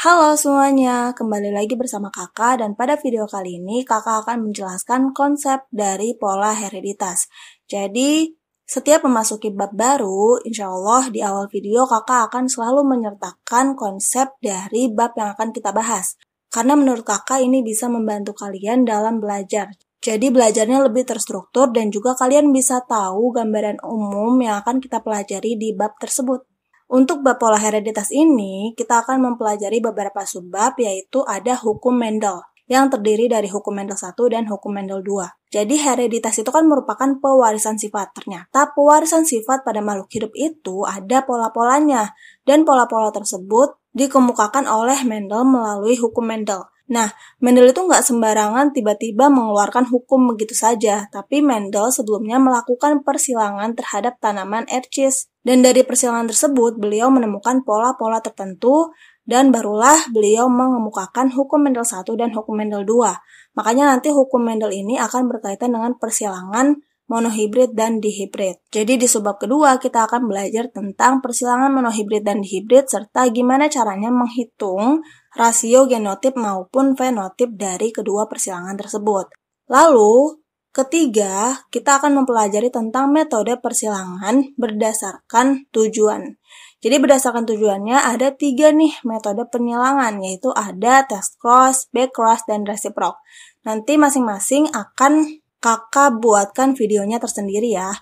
Halo semuanya, kembali lagi bersama kakak dan pada video kali ini kakak akan menjelaskan konsep dari pola hereditas. Jadi, setiap memasuki bab baru, insya Allah di awal video kakak akan selalu menyertakan konsep dari bab yang akan kita bahas. Karena menurut kakak ini bisa membantu kalian dalam belajar. Jadi belajarnya lebih terstruktur dan juga kalian bisa tahu gambaran umum yang akan kita pelajari di bab tersebut. Untuk bab pola hereditas ini, kita akan mempelajari beberapa subbab yaitu ada hukum Mendel yang terdiri dari hukum Mendel 1 dan hukum Mendel 2. Jadi hereditas itu kan merupakan pewarisan sifat. Ternyata pewarisan sifat pada makhluk hidup itu ada pola-polanya dan pola-pola tersebut dikemukakan oleh Mendel melalui hukum Mendel. Nah, Mendel itu nggak sembarangan tiba-tiba mengeluarkan hukum begitu saja, tapi Mendel sebelumnya melakukan persilangan terhadap tanaman ercis. Dan dari persilangan tersebut, beliau menemukan pola-pola tertentu dan barulah beliau mengemukakan hukum Mendel 1 dan hukum Mendel 2. Makanya nanti hukum Mendel ini akan berkaitan dengan persilangan monohibrid dan dihibrid. Jadi di subbab kedua kita akan belajar tentang persilangan monohibrid dan dihibrid serta gimana caranya menghitung rasio genotip maupun fenotip dari kedua persilangan tersebut. Lalu, ketiga, kita akan mempelajari tentang metode persilangan berdasarkan tujuan. Jadi berdasarkan tujuannya ada tiga nih metode penyilangan yaitu ada test cross, back cross, dan reciprocal. Nanti masing-masing akan kakak buatkan videonya tersendiri ya.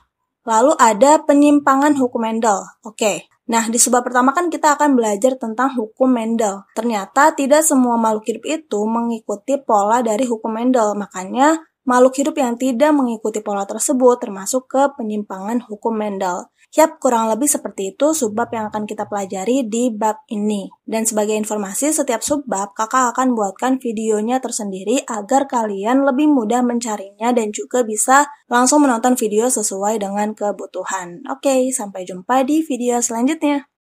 Lalu ada penyimpangan hukum Mendel. Oke, nah di sebab pertama kan kita akan belajar tentang hukum Mendel. Ternyata tidak semua makhluk hidup itu mengikuti pola dari hukum Mendel, makanya makhluk hidup yang tidak mengikuti pola tersebut termasuk ke penyimpangan hukum Mendel. Yap, kurang lebih seperti itu subbab yang akan kita pelajari di bab ini. Dan sebagai informasi, setiap subbab kakak akan buatkan videonya tersendiri agar kalian lebih mudah mencarinya dan juga bisa langsung menonton video sesuai dengan kebutuhan. Oke, sampai jumpa di video selanjutnya.